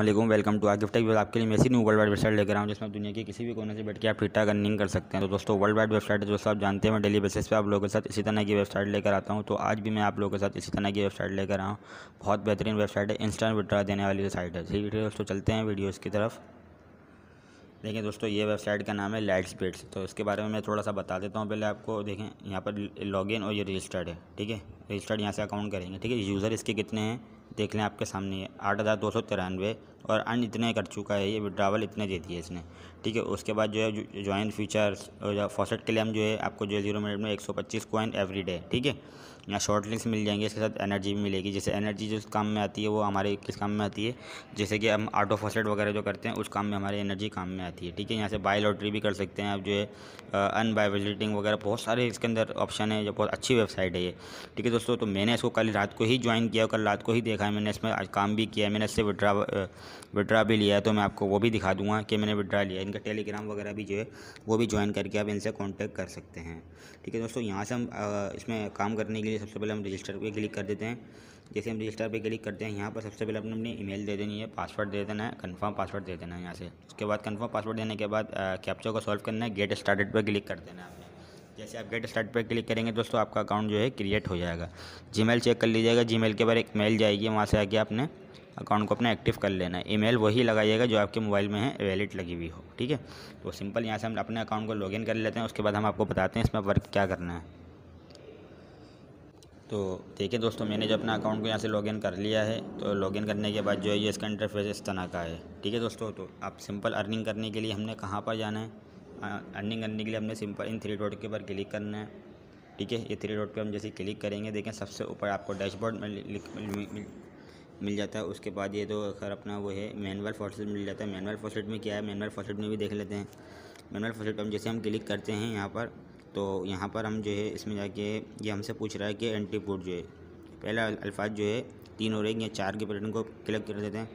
अल्लाम welcome to आगिफ्ट take आपके लिए मैं न्यू वर्ल्ड वाइड वेबसाइट लेकर आऊँ जिसमें दुनिया के किसी भी कोने से बैठ के आप ठीक ठाक अर्निंग कर सकते हैं तो दोस्तों वर्ल्ड वाइड वेबसाइट है जो आप जानते हैं मैं डेली बेसिस पे आप लोगों के साथ इसी तरह की वेबसाइट लेकर आता हूँ तो आज भी मैं आप लोगों के साथ इसी तरह की वेबसाइट लेकर आऊँ बहुत बेहतरीन वेबसाइट है इंस्टेंट विड्रा देने वाली साइट है ठीक है दोस्तों चलते हैं वीडियोज़ की तरफ देखिए दोस्तों ये वेबसाइट का नाम है लाइट स्पीड्स तो इसके बारे में मैं थोड़ा सा बता देता हूँ पहले आपको देखें यहाँ पर लॉगिन और ये रजिस्टर्ड है ठीक है रजिस्टर्ड यहाँ से अकाउंट करेंगे ठीक है यूज़र इसके कितने हैं देख लें आपके सामने आठ हज़ार दो सौ तिरानवे और अन इतने कर चुका है ये विड्रावल इतने दे दिए इसने ठीक है उसके बाद जो है ज्वाइन फीचर्स फॉसेट के लिए हम जो है आपको जो जीरो मिनट में एक सौ पच्चीस कॉइन एवरी डे ठीक है यहाँ शॉर्ट लिस्ट मिल जाएंगे इसके साथ एनर्जी भी मिलेगी जैसे एनर्जी जिस काम में आती है वो हमारे किस काम में आती है जैसे कि हम ऑटो फॉसेट वगैरह जो करते हैं उस काम में हमारी एनर्जी काम में आती है ठीक है यहाँ से बाय लॉटरी भी कर सकते हैं आप जो है अन बाय विजिटिंग वगैरह बहुत सारे इसके अंदर ऑप्शन है जो बहुत अच्छी वेबसाइट है ये ठीक है दोस्तों तो मैंने इसको कल रात को ही ज्वाइन किया कल रात को ही देखा है मैंने इसमें काम भी किया है मैंने इससे विड्रा विड्रा भी लिया है तो मैं आपको वो भी दिखा दूंगा कि मैंने विड्रा लिया इनका टेलीग्राम वगैरह भी जो है वो भी ज्वाइन करके आप इनसे कॉन्टैक्ट कर सकते हैं ठीक है दोस्तों यहाँ से हम इसमें काम करने के लिए सबसे पहले हम रजिस्टर पर क्लिक कर देते हैं जैसे हम रजिस्टर पर क्लिक करते हैं यहाँ पर सबसे पहले अपने अपनी ईमेल दे देनी है पासवर्ड दे देना है कन्फर्म पासवर्ड दे देना है यहाँ से उसके बाद कन्फर्म पासवर्ड देने के बाद कैप्चर को सॉल्व करना है गेट स्टार्टेड पर क्लिक कर देना है आपने जैसे आप गेट स्टार्ट पर क्लिक करेंगे दोस्तों आपका अकाउंट जो है क्रिएट हो जाएगा जीमेल चेक कर लीजिएगा जीमेल के बाद एक मेल जाएगी वहाँ से आके आपने अकाउंट को अपना एक्टिव कर लेना है ईमेल वही लगाइएगा जो आपके मोबाइल में है वैलिड लगी हुई हो ठीक है तो सिंपल यहाँ से हम अपने अकाउंट को लॉगिन कर लेते हैं उसके बाद हम आपको बताते हैं इसमें वर्क क्या करना है तो देखिए दोस्तों मैंने जो अपना अकाउंट को यहाँ से लॉगिन कर लिया है तो लॉगिन करने के बाद जो है ये इसका इंटरफेस इस तरह का है ठीक है दोस्तों तो आप सिंपल अर्निंग करने के लिए हमने कहाँ पर जाना है अर्निंग करने के लिए हमने सिंपल इन थ्री डॉट के ऊपर क्लिक करना है ठीक है ये थ्री डॉट पे हम जैसे क्लिक करेंगे देखें सबसे ऊपर आपको डैशबोर्ड में मिल जाता है उसके बाद ये तो खैर अपना वो है मैनुअल फॉसलेट मिल जाता है मैनुअल फॉसलेट में क्या है मैनुअल फॉसलेट में भी देख लेते हैं मैनुअल फॉसलेट पर जैसे हम क्लिक करते हैं यहाँ पर तो यहाँ पर हम जो है इसमें जाके ये हमसे पूछ रहा है कि एंट्री कोड जो है पहला अल्फाज जो है तीन और एक या चार के बटन को क्लिक कर देते हैं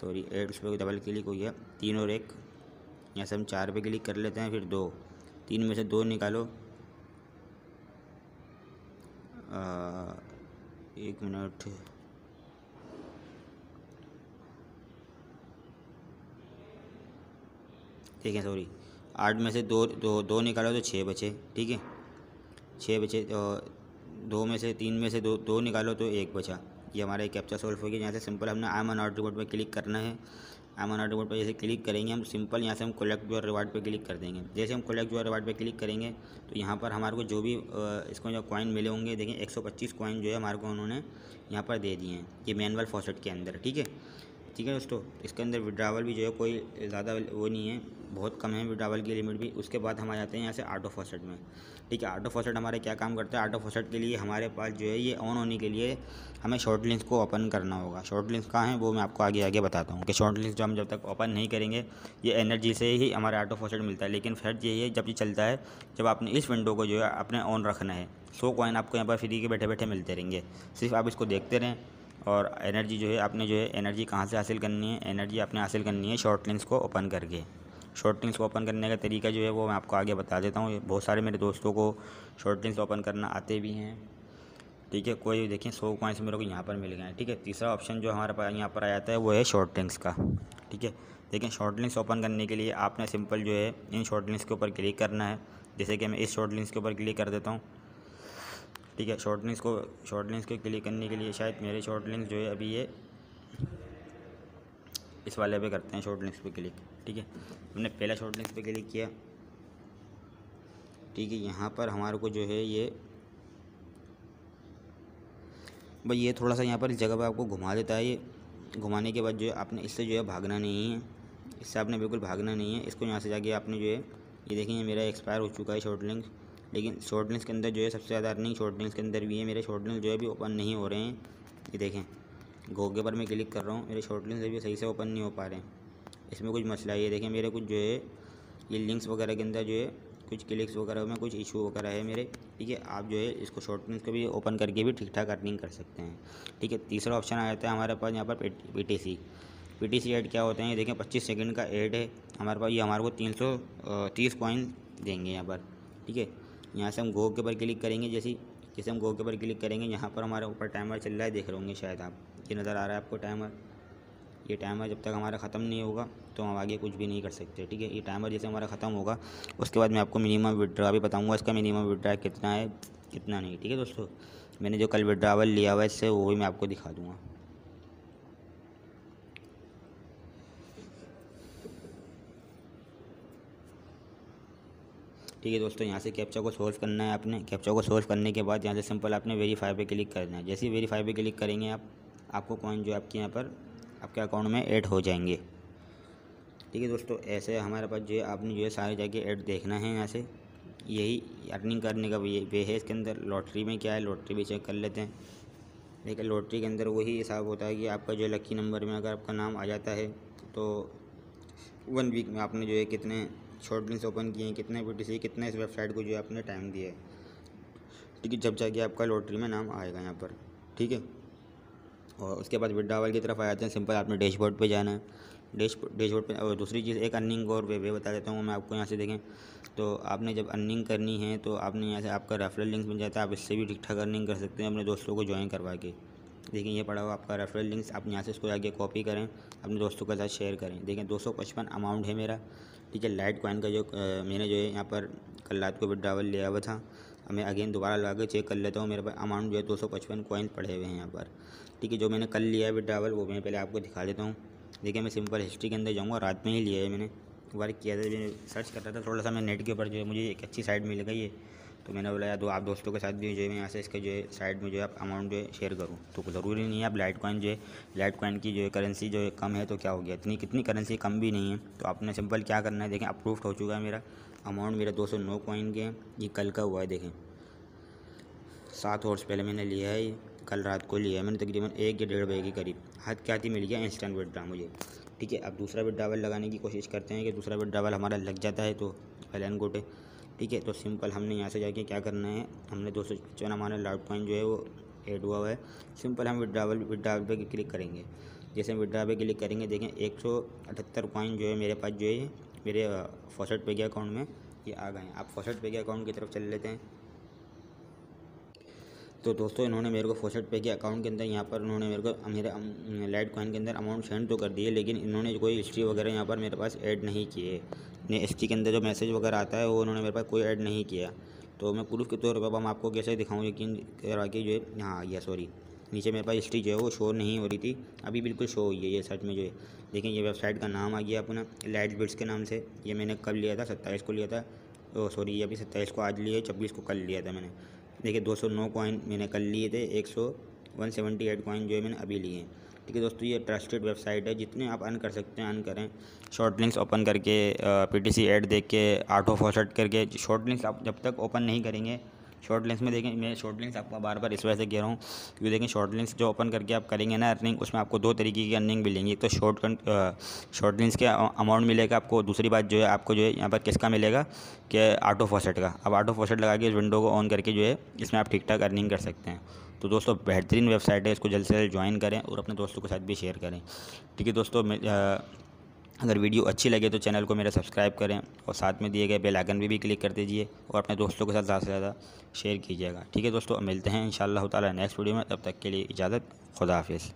सॉरी एट उस पर डबल क्लिक हो गया तीन और एक यहाँ से हम चार पे क्लिक कर लेते हैं फिर दो तीन में से दो निकालो आ, एक मिनट ठीक है सॉरी आठ में से दो दो दो निकालो तो छः बचे ठीक है छः बचे तो दो में से तीन में से दो दो निकालो तो एक बचा ये हमारा एक कैप्चा सॉल्व हो गया यहाँ से सिंपल हमने आम एन आउट बोर्ड पर क्लिक करना है आम एन आउट बोर्ड पर जैसे क्लिक करेंगे हम सिंपल यहाँ से हम कलेक्ट जो रिवार्ड पर क्लिक कर देंगे जैसे हम कलेक्ट जो रिवार्ड पर क्लिक करेंगे तो यहाँ पर हमारे को जो भी इसको जो कॉइन मिले होंगे देखें एक सौ पच्चीस कॉइन जो है हमारे को उन्होंने यहाँ पर दे दिए हैं ये मैनुअल फॉसेट के अंदर ठीक है ठीक है दोस्तों इसके अंदर विड्रावल भी जो है कोई ज़्यादा वो नहीं है बहुत कम है विड्रावल की लिमिट भी उसके बाद हम आ जाते हैं यहाँ से आटो फॉसेट में ठीक है आटो फॉसेट हमारे क्या काम करता है आटो फॉसेट के लिए हमारे पास जो है ये ऑन होने के लिए हमें शॉर्ट लिंक्स को ओपन करना होगा शॉर्ट लिंक्स कहाँ हैं वो मैं आपको आगे आगे बताता हूँ कि शॉर्ट लिंक्स जो हम जब तक ओपन नहीं करेंगे ये एनर्जी से ही हमारे आटो फॉसेट मिलता है लेकिन फैट यही है जब ये चलता है जब आपने इस विंडो को जो है अपने ऑन रखना है सो कॉइन आपको यहाँ पर फ्री के बैठे बैठे मिलते रहेंगे सिर्फ आप इसको देखते रहें और एनर्जी जो है आपने जो है एनर्जी कहाँ से हासिल करनी है एनर्जी आपने हासिल करनी है शॉर्ट लिंक्स को ओपन करके शॉर्ट लिंक्स को ओपन करने का तरीका जो है वो मैं आपको आगे बता देता हूँ बहुत सारे मेरे दोस्तों को शॉर्ट लिंक्स ओपन करना आते भी हैं ठीक है कोई देखें सौ पॉइंट्स मेरे को यहाँ पर मिल गए हैं ठीक है तीसरा ऑप्शन जो हमारे पास यहाँ पर आ जाता है वो है शॉर्ट लिंक्स का ठीक है देखें शॉर्ट लिंक्स ओपन करने के लिए आपने सिंपल जो है इन शॉर्ट लिंक्स के ऊपर क्लिक करना है जैसे कि मैं इस शॉर्ट लिंक्स के ऊपर क्लिक कर देता हूँ ठीक है शॉर्ट लिंक्स को शॉर्ट लिंक्स को क्लिक करने के लिए शायद मेरे शॉर्ट लिंक्स जो है अभी ये इस वाले पे करते हैं शॉर्ट लिंक्स पे क्लिक ठीक है हमने पहला शॉर्ट लिंक्स पे क्लिक किया ठीक है यहाँ पर हमारे को जो है ये भाई ये थोड़ा सा यहाँ पर जगह पर आपको घुमा देता है ये घुमाने के बाद जो है आपने इससे जो है भागना नहीं है इससे आपने बिल्कुल भागना नहीं है इसको यहाँ से जाके आपने जो है ये देखेंगे मेरा एक्सपायर हो चुका है शॉर्ट लिंक्स लेकिन शॉर्ट लिस्ट के अंदर जो है सबसे ज़्यादा अर्निंग शॉर्ट लिस्ट के अंदर भी है मेरे शॉर्ट लिस्ट जो है भी ओपन नहीं हो रहे हैं ये देखें गोगे पर मैं क्लिक कर रहा हूँ मेरे शॉर्ट लिस्ट अभी सही से ओपन नहीं हो पा रहे हैं इसमें कुछ मसला ये देखें मेरे कुछ जो है ये लिंक्स वगैरह के अंदर जो है कुछ क्लिक्स वगैरह में कुछ इशू वगैरह है मेरे ठीक है आप जो है इसको शॉर्ट लिस्ट को भी ओपन करके भी ठीक ठाक अर्निंग कर सकते हैं ठीक है तीसरा ऑप्शन आ जाता है हमारे पास यहाँ पर P T C P T C ad क्या होते हैं ये देखें पच्चीस सेकेंड का एड है हमारे पास ये हमारे को तीन सौ तीस पॉइंट देंगे यहाँ पर ठीक है यहाँ से हम गो के ऊपर क्लिक करेंगे जैसे जैसे हम गो के ऊपर क्लिक करेंगे यहाँ पर हमारे ऊपर टाइमर चल रहा है देख रहे होंगे शायद आप ये नज़र आ रहा है आपको टाइमर ये टाइमर जब तक हमारा ख़त्म नहीं होगा तो हम आगे कुछ भी नहीं कर सकते ठीक है ये टाइमर जैसे हमारा ख़त्म होगा उसके बाद मैं आपको मिनिमम विड्रा भी बताऊँगा इसका मिनिमम विड्रा कितना है कितना नहीं ठीक है दोस्तों मैंने जो कल विड्रावल लिया हुआ है इससे वो भी मैं आपको दिखा दूँगा ठीक है दोस्तों यहाँ से कैप्चा को सोल्व करना है आपने कैप्चा को सोल्व करने के बाद यहाँ से सिंपल आपने वेरीफाई पे क्लिक करना है जैसे ही वेरीफाई पे क्लिक करेंगे आप आपको कॉइन जो आपके यहाँ पर आपके अकाउंट में ऐड हो जाएंगे ठीक है दोस्तों ऐसे हमारे पास जो है आपने जो है सारे जाके ऐड देखना है यहाँ से यही अर्निंग करने का वे है इसके अंदर लॉटरी में क्या है लॉटरी भी चेक कर लेते हैं लेकिन लॉटरी के अंदर वही हिसाब होता है कि आपका जो लकी नंबर में अगर आपका नाम आ जाता है तो वन वीक में आपने जो है कितने शॉर्ट लिंक्स ओपन किए हैं कितने बी टी कितने इस वेबसाइट को जो है आपने टाइम दिया है ठीक है जब जाके आपका लॉटरी में नाम आएगा यहाँ पर ठीक है और उसके बाद विड्रावल की तरफ आ जाते हैं सिंपल आपने डैशबोर्ड पे जाना है डैश डैशबोर्ड पे और दूसरी चीज़ एक अर्निंग और वे वे बता देता हूँ मैं आपको यहाँ से देखें तो आपने जब अर्निंग करनी है तो आपने यहाँ से आपका रेफरल लिंक मिल जाता है आप इससे भी ठीक ठाक अर्निंग कर सकते हैं अपने दोस्तों को ज्वाइन करवा के देखिए ये पड़ा हुआ आपका रेफरल लिंक्स आप यहाँ से इसको आगे कॉपी करें अपने दोस्तों के साथ शेयर करें देखें दो अमाउंट है मेरा ठीक है लाइट कॉइन का जो आ, मैंने जो है यहाँ पर कल रात को विड्रावल लिया हुआ था मैं अगेन दोबारा लगा के चेक कर लेता हूँ मेरे पास अमाउंट जो है दो सौ पचपन कॉइन पड़े हुए हैं यहाँ पर ठीक है जो मैंने कल लिया है विड्रावल वो मैं पहले आपको दिखा देता हूँ देखिए मैं सिंपल हिस्ट्री के अंदर जाऊँगा रात में ही लिया है मैंने वर्क किया था सर्च कर रहा था थोड़ा सा मैं नेट के ऊपर जो है मुझे एक अच्छी साइट मिल गई है तो मैंने बोला यार दो आप दोस्तों के साथ भी जो है मैं यहाँ से इसके जो है साइड में जो है आप अमाउंट जो है शेयर करूँ तो ज़रूरी नहीं है आप लाइट कॉइन जो है लाइट कॉइन की जो है करेंसी जो है कम है तो क्या हो गया इतनी कितनी करेंसी कम भी नहीं है तो आपने सिंपल क्या करना है देखें अप्रूव हो चुका है मेरा अमाउंट मेरा दो सौ नौ कॉइन के ये कल का हुआ है देखें सात हॉर्स पहले मैंने लिया है कल रात को लिया है मैंने तकरीबन एक या डेढ़ बजे के करीब हाथ क्या थी मिल गया इंस्टेंट विड्रा मुझे ठीक है अब दूसरा विड्रावल लगाने की कोशिश करते हैं कि दूसरा विड्रावल हमारा लग जाता है तो पहले गोटे ठीक है तो सिंपल हमने यहाँ से जाके क्या करना है हमने दो सौ पचपन हमारा लाउड पॉइंट जो है वो एड हुआ हुआ है सिंपल हम विड्रावल विड्रावल पे क्लिक करेंगे जैसे हम विड्रा पे क्लिक करेंगे देखें एक सौ अठहत्तर कॉइन जो है मेरे पास जो है मेरे फॉसेट पे के अकाउंट में ये आ गए हैं आप फॉसेट पे के अकाउंट की तरफ चल लेते हैं तो दोस्तों इन्होंने मेरे को फोसेट पे के अकाउंट के अंदर यहाँ पर उन्होंने मेरे को मेरे लाइट कॉइन के अंदर अमाउंट सेंड तो कर दिए लेकिन इन्होंने कोई हिस्ट्री वगैरह यहाँ पर मेरे पास ऐड नहीं किए ने हिस्ट्री के अंदर जो मैसेज वगैरह आता है वो उन्होंने मेरे पास कोई ऐड नहीं किया तो मैं प्रूफ के तौर पर हम आपको कैसे दिखाऊँ यकीन करवा के जो है यहाँ आ गया सॉरी नीचे मेरे पास हिस्ट्री जो है वो शो नहीं हो रही थी अभी बिल्कुल शो हुई है ये सर्च में जो है लेकिन ये वेबसाइट का नाम आ गया अपना लाइट बिट्स के नाम से ये मैंने कब लिया था सत्ताईस को लिया था सॉरी ये अभी सत्ताईस को आज लिया है छब्बीस को कल लिया था मैंने देखिए 209 कॉइन मैंने कल लिए थे एक सौ वन सेवेंटी एट कॉइन जो है मैंने अभी लिए हैं ठीक है दोस्तों ये ट्रस्टेड वेबसाइट है जितने आप अन कर सकते हैं अन करें शॉर्ट लिंक्स ओपन करके पीटीसी ऐड देख के आठों फॉसेट करके शॉर्ट लिंक्स आप जब तक ओपन नहीं करेंगे शॉर्ट लिंक्स में देखें मैं शॉर्ट लिंक्स आपको बार बार इस वजह से कह रहा हूँ क्योंकि देखें शॉर्ट लिंक्स जो ओपन करके आप करेंगे ना अर्निंग उसमें आपको दो तरीके की अर्निंग मिलेंगी एक तो शॉर्ट शॉर्ट लिंक्स के अमाउंट मिलेगा आपको दूसरी बात जो है आपको जो है यहाँ पर किसका मिलेगा कि आटो फॉसेट का अब आटो फॉसेट लगा के इस विंडो को ऑन करके जो है इसमें आप ठीक ठाक अर्निंग कर सकते हैं तो दोस्तों बेहतरीन वेबसाइट है इसको जल्द से जल्द ज्वाइन करें और अपने दोस्तों के साथ भी शेयर करें ठीक है दोस्तों अगर वीडियो अच्छी लगे तो चैनल को मेरा सब्सक्राइब करें और साथ में दिए गए बेल आइकन भी, भी क्लिक कर दीजिए और अपने दोस्तों के साथ ज़्यादा से ज़्यादा शेयर कीजिएगा ठीक है दोस्तों मिलते हैं इन ताला नेक्स्ट वीडियो में तब तक के लिए इजाज़त खुदा हाफिज़